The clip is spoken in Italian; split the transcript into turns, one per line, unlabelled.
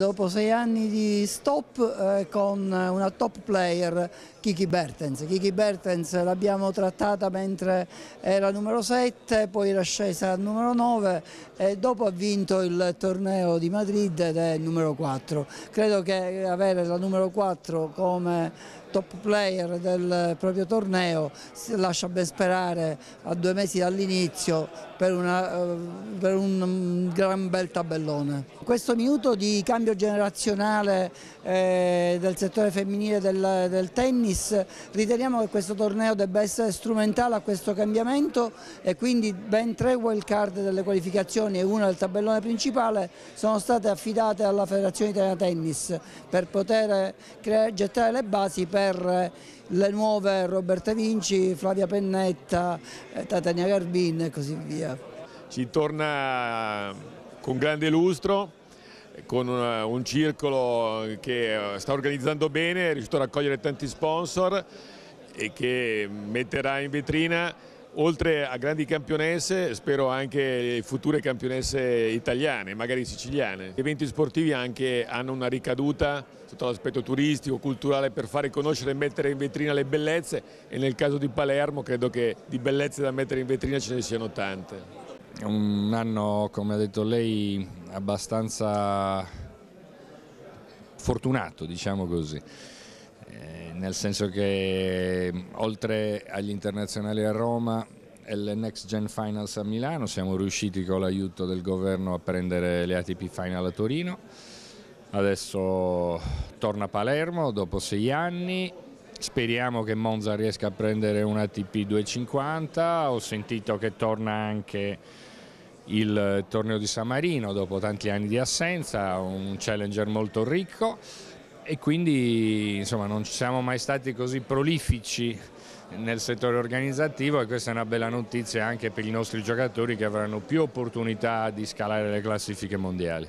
Dopo sei anni di stop eh, con una top player, Kiki Bertens. Kiki Bertens l'abbiamo trattata mentre era numero 7, poi era scesa al numero 9 e dopo ha vinto il torneo di Madrid ed è numero 4. Credo che avere la numero 4 come top player del proprio torneo si lascia ben sperare a due mesi dall'inizio per, eh, per, un mm, gran bel tabellone. Questo minuto di cambio generazionale eh, del settore femminile del, del tennis riteniamo che questo torneo debba essere strumentale a questo cambiamento e quindi ben tre wild card delle qualificazioni e una del tabellone principale sono state affidate alla Federazione Italiana Tennis per poter eh, gettare le basi per per le nuove Roberta Vinci, Flavia Pennetta, Tatania eh, Garbin e così via.
Ci torna con grande lustro, con eh, un circolo che eh, sta organizzando bene, è riuscito a raccogliere tanti sponsor e che metterà in vetrina oltre a grandi campionesse spero anche future campionesse italiane, magari siciliane. Gli eventi sportivi anche hanno una ricaduta sotto l'aspetto turistico, culturale per fare conoscere e mettere in vetrina le bellezze e nel caso di Palermo credo che di bellezze da mettere in vetrina ce ne siano tante.
È un anno, come ha detto lei, abbastanza fortunato, diciamo così. Eh, nel senso che mm, oltre agli internazionali a Roma e le Next Gen Finals a Milano siamo riusciti con l'aiuto del governo a prendere le ATP Final a Torino, adesso torna a Palermo dopo sei anni Speriamo che Monza riesca a prendere un ATP 250, ho sentito che torna anche il torneo di San Marino dopo tanti anni di assenza, un challenger molto ricco, e quindi insomma, non siamo mai stati così prolifici nel settore organizzativo e questa è una bella notizia anche per i nostri giocatori che avranno più opportunità di scalare le classifiche mondiali.